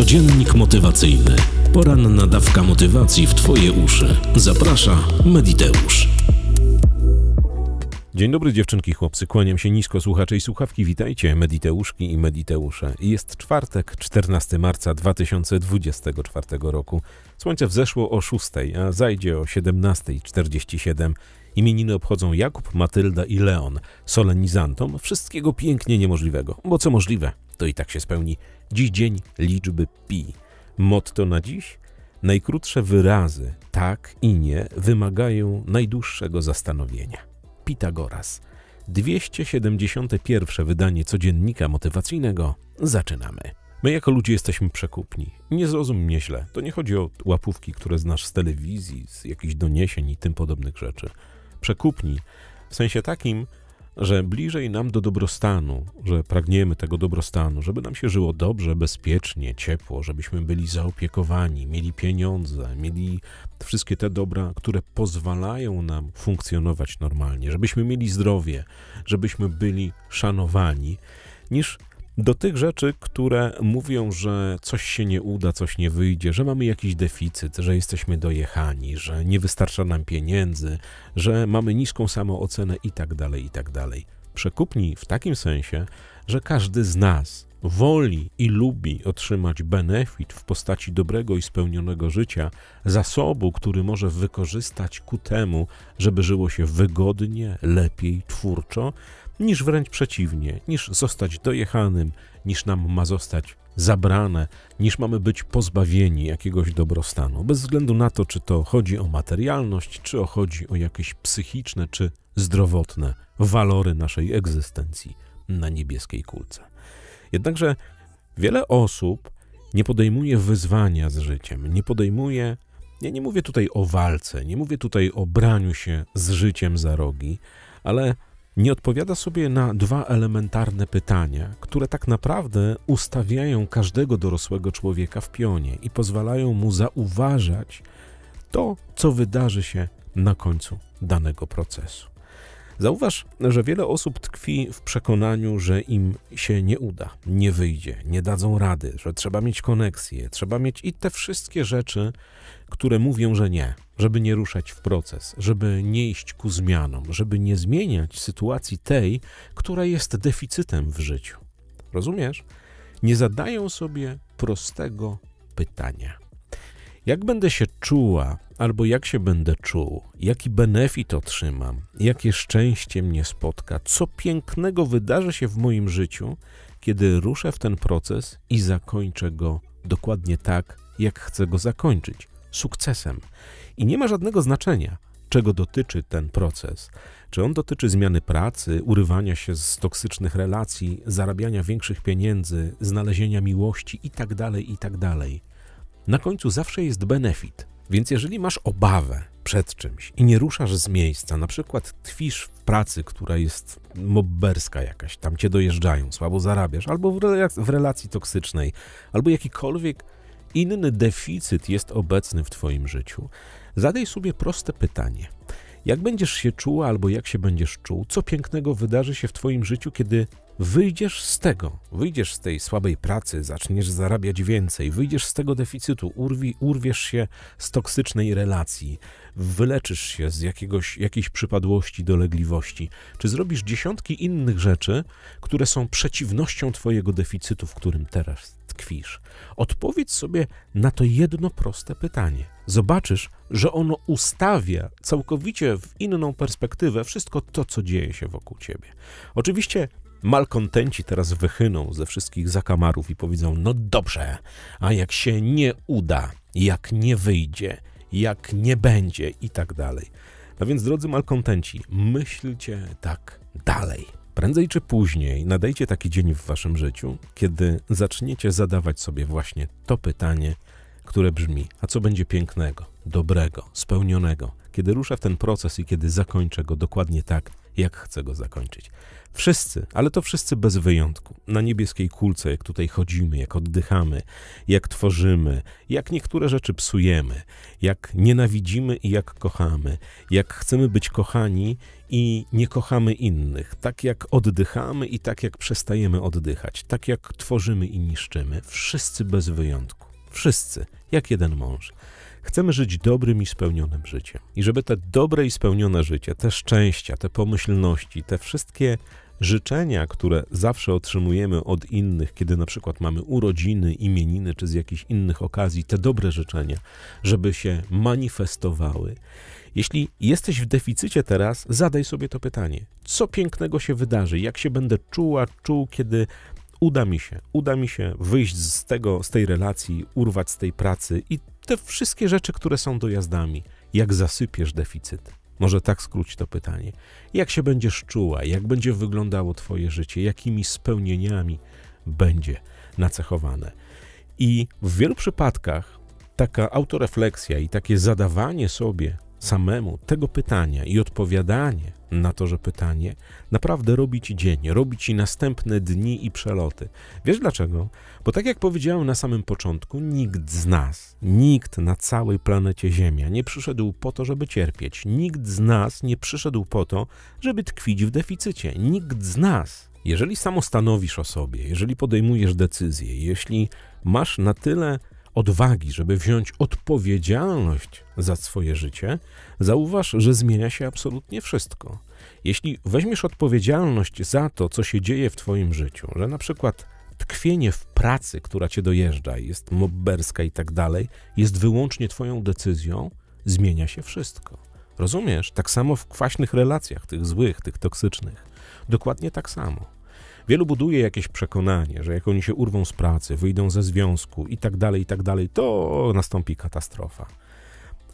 Codziennik motywacyjny. Poranna dawka motywacji w Twoje uszy. Zaprasza Mediteusz. Dzień dobry dziewczynki, chłopcy, kłaniam się nisko, słuchacze i słuchawki, witajcie, mediteuszki i mediteusze. Jest czwartek, 14 marca 2024 roku. Słońce wzeszło o 6, a zajdzie o 17.47. Imieniny obchodzą Jakub, Matylda i Leon, solenizantom wszystkiego pięknie niemożliwego, bo co możliwe, to i tak się spełni. Dziś dzień liczby pi. Motto na dziś? Najkrótsze wyrazy tak i nie wymagają najdłuższego zastanowienia. Pitagoras. 271 wydanie codziennika motywacyjnego. Zaczynamy. My jako ludzie jesteśmy przekupni. Nie zrozum mnie źle. To nie chodzi o łapówki, które znasz z telewizji, z jakichś doniesień i tym podobnych rzeczy. Przekupni w sensie takim, że bliżej nam do dobrostanu, że pragniemy tego dobrostanu, żeby nam się żyło dobrze, bezpiecznie, ciepło, żebyśmy byli zaopiekowani, mieli pieniądze, mieli wszystkie te dobra, które pozwalają nam funkcjonować normalnie, żebyśmy mieli zdrowie, żebyśmy byli szanowani, niż do tych rzeczy, które mówią, że coś się nie uda, coś nie wyjdzie, że mamy jakiś deficyt, że jesteśmy dojechani, że nie wystarcza nam pieniędzy, że mamy niską samoocenę i tak dalej, i tak dalej. Przekupni w takim sensie, że każdy z nas woli i lubi otrzymać benefit w postaci dobrego i spełnionego życia, zasobu, który może wykorzystać ku temu, żeby żyło się wygodnie, lepiej, twórczo, niż wręcz przeciwnie, niż zostać dojechanym, niż nam ma zostać zabrane, niż mamy być pozbawieni jakiegoś dobrostanu, bez względu na to, czy to chodzi o materialność, czy chodzi o jakieś psychiczne czy zdrowotne walory naszej egzystencji na niebieskiej kulce. Jednakże wiele osób nie podejmuje wyzwania z życiem, nie podejmuje. Ja nie mówię tutaj o walce, nie mówię tutaj o braniu się z życiem za rogi, ale nie odpowiada sobie na dwa elementarne pytania, które tak naprawdę ustawiają każdego dorosłego człowieka w pionie i pozwalają mu zauważać to, co wydarzy się na końcu danego procesu. Zauważ, że wiele osób tkwi w przekonaniu, że im się nie uda, nie wyjdzie, nie dadzą rady, że trzeba mieć koneksję, trzeba mieć i te wszystkie rzeczy, które mówią, że nie, żeby nie ruszać w proces, żeby nie iść ku zmianom, żeby nie zmieniać sytuacji tej, która jest deficytem w życiu. Rozumiesz? Nie zadają sobie prostego pytania. Jak będę się czuła, albo jak się będę czuł, jaki benefit otrzymam, jakie szczęście mnie spotka, co pięknego wydarzy się w moim życiu, kiedy ruszę w ten proces i zakończę go dokładnie tak, jak chcę go zakończyć sukcesem. I nie ma żadnego znaczenia, czego dotyczy ten proces. Czy on dotyczy zmiany pracy, urywania się z toksycznych relacji, zarabiania większych pieniędzy, znalezienia miłości itd., tak itd. Tak na końcu zawsze jest benefit. Więc jeżeli masz obawę przed czymś i nie ruszasz z miejsca, na przykład tkwisz w pracy, która jest mobberska jakaś, tam cię dojeżdżają, słabo zarabiasz, albo w relacji toksycznej, albo jakikolwiek inny deficyt jest obecny w twoim życiu, zadaj sobie proste pytanie. Jak będziesz się czuła albo jak się będziesz czuł? Co pięknego wydarzy się w twoim życiu, kiedy Wyjdziesz z tego, wyjdziesz z tej słabej pracy, zaczniesz zarabiać więcej, wyjdziesz z tego deficytu, urwi, urwiesz się z toksycznej relacji, wyleczysz się z jakiegoś, jakiejś przypadłości, dolegliwości, czy zrobisz dziesiątki innych rzeczy, które są przeciwnością Twojego deficytu, w którym teraz tkwisz. Odpowiedz sobie na to jedno proste pytanie. Zobaczysz, że ono ustawia całkowicie w inną perspektywę wszystko to, co dzieje się wokół ciebie. Oczywiście Malkontenci teraz wychyną ze wszystkich zakamarów i powiedzą: No dobrze, a jak się nie uda, jak nie wyjdzie, jak nie będzie i tak dalej. No więc, drodzy malkontenci, myślcie tak dalej. Prędzej czy później nadejdzie taki dzień w waszym życiu, kiedy zaczniecie zadawać sobie właśnie to pytanie, które brzmi: A co będzie pięknego, dobrego, spełnionego, kiedy ruszę w ten proces i kiedy zakończę go dokładnie tak, jak chce go zakończyć. Wszyscy, ale to wszyscy bez wyjątku, na niebieskiej kulce, jak tutaj chodzimy, jak oddychamy, jak tworzymy, jak niektóre rzeczy psujemy, jak nienawidzimy i jak kochamy, jak chcemy być kochani i nie kochamy innych, tak jak oddychamy i tak jak przestajemy oddychać, tak jak tworzymy i niszczymy, wszyscy bez wyjątku, wszyscy, jak jeden mąż. Chcemy żyć dobrym i spełnionym życiem. I żeby te dobre i spełnione życie, te szczęścia, te pomyślności, te wszystkie życzenia, które zawsze otrzymujemy od innych, kiedy na przykład mamy urodziny, imieniny czy z jakichś innych okazji, te dobre życzenia, żeby się manifestowały. Jeśli jesteś w deficycie teraz, zadaj sobie to pytanie: co pięknego się wydarzy, jak się będę czuła, czuł, kiedy uda mi się, uda mi się wyjść z tego, z tej relacji, urwać z tej pracy i te wszystkie rzeczy, które są dojazdami. Jak zasypiesz deficyt? Może tak skróć to pytanie. Jak się będziesz czuła? Jak będzie wyglądało Twoje życie? Jakimi spełnieniami będzie nacechowane? I w wielu przypadkach taka autorefleksja i takie zadawanie sobie samemu tego pytania i odpowiadanie na to, że pytanie naprawdę robi ci dzień, robi ci następne dni i przeloty. Wiesz dlaczego? Bo tak jak powiedziałem na samym początku, nikt z nas, nikt na całej planecie Ziemia nie przyszedł po to, żeby cierpieć. Nikt z nas nie przyszedł po to, żeby tkwić w deficycie. Nikt z nas. Jeżeli samostanowisz o sobie, jeżeli podejmujesz decyzje, jeśli masz na tyle odwagi, żeby wziąć odpowiedzialność za swoje życie, zauważ, że zmienia się absolutnie wszystko. Jeśli weźmiesz odpowiedzialność za to, co się dzieje w Twoim życiu, że na przykład tkwienie w pracy, która cię dojeżdża, jest mobberska i tak dalej, jest wyłącznie Twoją decyzją, zmienia się wszystko. Rozumiesz? Tak samo w kwaśnych relacjach, tych złych, tych toksycznych. Dokładnie tak samo. Wielu buduje jakieś przekonanie, że jak oni się urwą z pracy, wyjdą ze związku i tak dalej, i tak dalej, to nastąpi katastrofa.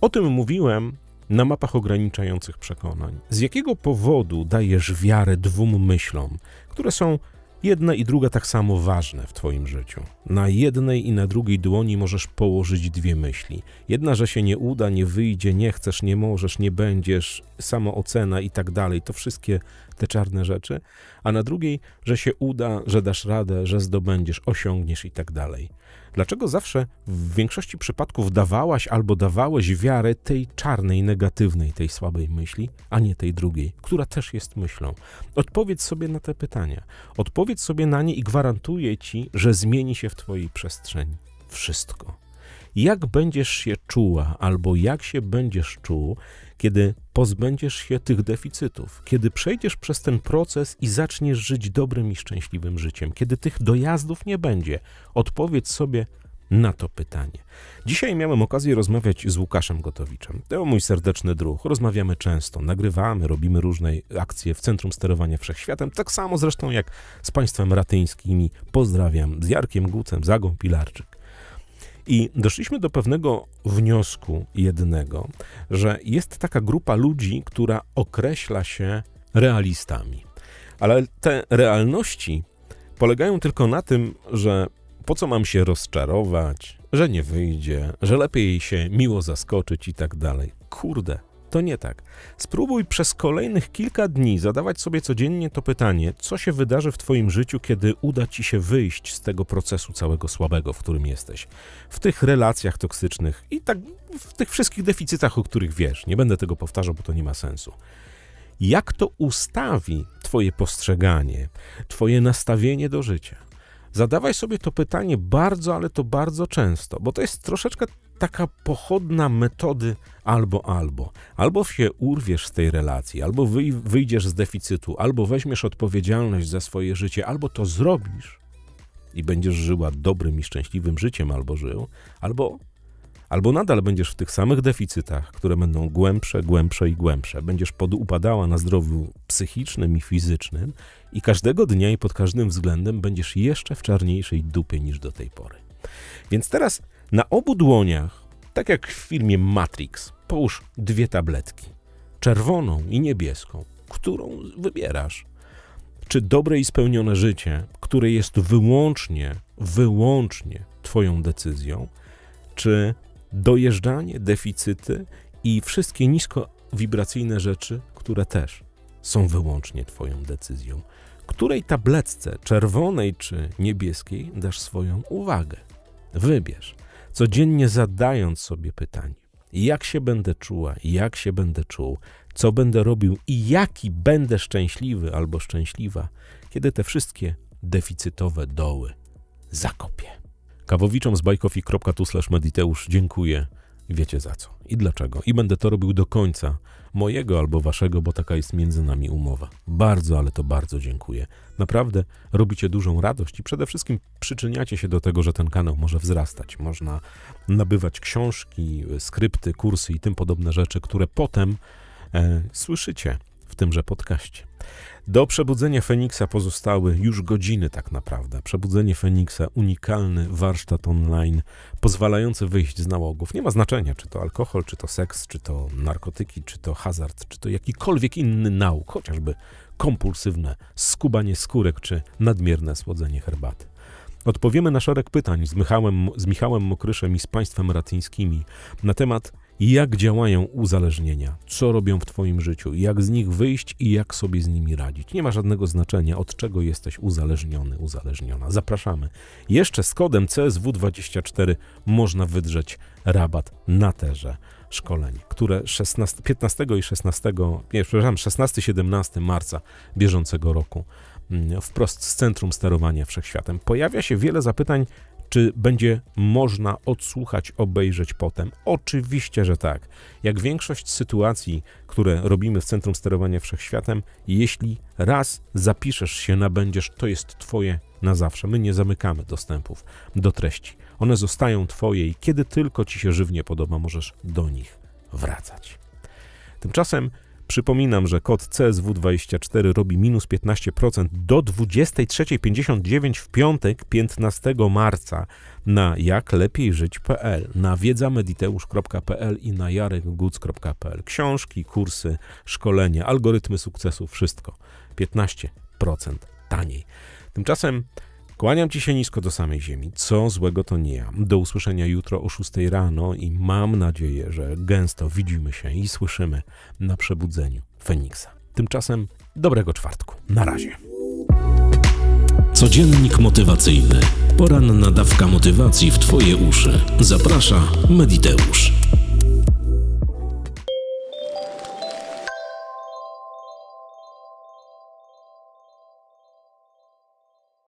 O tym mówiłem na mapach ograniczających przekonań. Z jakiego powodu dajesz wiarę dwóm myślom, które są Jedna i druga tak samo ważne w Twoim życiu. Na jednej i na drugiej dłoni możesz położyć dwie myśli. Jedna, że się nie uda, nie wyjdzie, nie chcesz, nie możesz, nie będziesz, samoocena i tak dalej. To wszystkie te czarne rzeczy. A na drugiej, że się uda, że dasz radę, że zdobędziesz, osiągniesz i tak dalej. Dlaczego zawsze w większości przypadków dawałaś albo dawałeś wiarę tej czarnej, negatywnej, tej słabej myśli, a nie tej drugiej, która też jest myślą? Odpowiedz sobie na te pytania. Odpowiedz sobie na nie i gwarantuję ci, że zmieni się w twojej przestrzeni wszystko. Jak będziesz się czuła albo jak się będziesz czuł, kiedy pozbędziesz się tych deficytów, kiedy przejdziesz przez ten proces i zaczniesz żyć dobrym i szczęśliwym życiem, kiedy tych dojazdów nie będzie, odpowiedz sobie na to pytanie. Dzisiaj miałem okazję rozmawiać z Łukaszem Gotowiczem. To mój serdeczny druh. Rozmawiamy często, nagrywamy, robimy różne akcje w Centrum Sterowania Wszechświatem. Tak samo zresztą jak z państwem ratyńskimi. Pozdrawiam z Jarkiem Gucem, Zagą Pilarczyk. I doszliśmy do pewnego wniosku jednego, że jest taka grupa ludzi, która określa się realistami. Ale te realności polegają tylko na tym, że po co mam się rozczarować, że nie wyjdzie, że lepiej się miło zaskoczyć i tak dalej. Kurde, to nie tak. Spróbuj przez kolejnych kilka dni zadawać sobie codziennie to pytanie, co się wydarzy w Twoim życiu, kiedy uda Ci się wyjść z tego procesu całego słabego, w którym jesteś. W tych relacjach toksycznych i tak w tych wszystkich deficytach, o których wiesz. Nie będę tego powtarzał, bo to nie ma sensu. Jak to ustawi Twoje postrzeganie, Twoje nastawienie do życia? zadawaj sobie to pytanie bardzo, ale to bardzo często, bo to jest troszeczkę taka pochodna metody albo albo. Albo się urwiesz z tej relacji, albo wyjdziesz z deficytu, albo weźmiesz odpowiedzialność za swoje życie, albo to zrobisz i będziesz żyła dobrym i szczęśliwym życiem, albo żył, albo albo nadal będziesz w tych samych deficytach, które będą głębsze, głębsze i głębsze. Będziesz podupadała na zdrowiu psychicznym i fizycznym i każdego dnia i pod każdym względem będziesz jeszcze w czarniejszej dupie niż do tej pory. Więc teraz na obu dłoniach, tak jak w filmie Matrix, połóż dwie tabletki. Czerwoną i niebieską. Którą wybierasz? Czy dobre i spełnione życie, które jest wyłącznie, wyłącznie Twoją decyzją, czy dojeżdżanie, deficyty i wszystkie nisko wibracyjne rzeczy, które też są wyłącznie Twoją decyzją. Której tabletce, czerwonej czy niebieskiej, dasz swoją uwagę? Wybierz, codziennie zadając sobie pytanie: jak się będę czuła, jak się będę czuł, co będę robił i jaki będę szczęśliwy albo szczęśliwa, kiedy te wszystkie deficytowe doły zakopię. Kawowiczom z bajkofi.tu/mediteusz dziękuję. Wiecie za co i dlaczego. I będę to robił do końca mojego albo waszego, bo taka jest między nami umowa. Bardzo, ale to bardzo dziękuję. Naprawdę robicie dużą radość i przede wszystkim przyczyniacie się do tego, że ten kanał może wzrastać. Można nabywać książki, skrypty, kursy i tym podobne rzeczy, które potem e, słyszycie tymże podcaście. Do przebudzenia Feniksa pozostały już godziny, tak naprawdę. Przebudzenie Feniksa, unikalny warsztat online, pozwalający wyjść z nałogów. Nie ma znaczenia, czy to alkohol, czy to seks, czy to narkotyki, czy to hazard, czy to jakikolwiek inny nauk, chociażby kompulsywne skubanie skórek, czy nadmierne słodzenie herbaty. Odpowiemy na szereg pytań z Michałem, z Michałem Mokryszem i z państwem ratyńskimi na temat jak działają uzależnienia, co robią w Twoim życiu, jak z nich wyjść i jak sobie z nimi radzić. Nie ma żadnego znaczenia, od czego jesteś uzależniony, uzależniona. Zapraszamy. Jeszcze z kodem CSW24 można wydrzeć rabat na terze szkoleń, które 16, 15 i 16, nie, przepraszam, 16-17 marca bieżącego roku mm, wprost z Centrum Sterowania Wszechświatem. Pojawia się wiele zapytań, czy będzie można odsłuchać, obejrzeć potem? Oczywiście, że tak. Jak większość sytuacji, które robimy w Centrum Sterowania Wszechświatem, jeśli raz zapiszesz się, nabędziesz, to jest Twoje na zawsze. My nie zamykamy dostępów do treści. One zostają Twoje i kiedy tylko Ci się żywnie podoba, możesz do nich wracać. Tymczasem Przypominam, że kod CSW24 robi minus 15% do 23.59 w piątek 15 marca na jaklepiejżyć.pl, na wiedzamediteusz.pl i na jarekguc.pl. Książki, kursy, szkolenia, algorytmy sukcesu, wszystko. 15% taniej. Tymczasem Kłaniam ci się nisko do samej ziemi. Co złego to nie ja. Do usłyszenia jutro o 6 rano i mam nadzieję, że gęsto widzimy się i słyszymy na przebudzeniu Feniksa. Tymczasem dobrego czwartku. Na razie. Codziennik motywacyjny. Poranna dawka motywacji w Twoje uszy. Zaprasza Mediteusz.